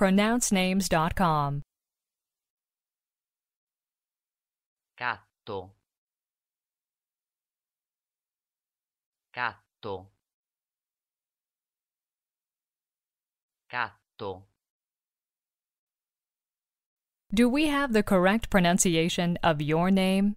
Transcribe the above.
pronouncenames.com. Catto. Catto. Catto. Do we have the correct pronunciation of your name?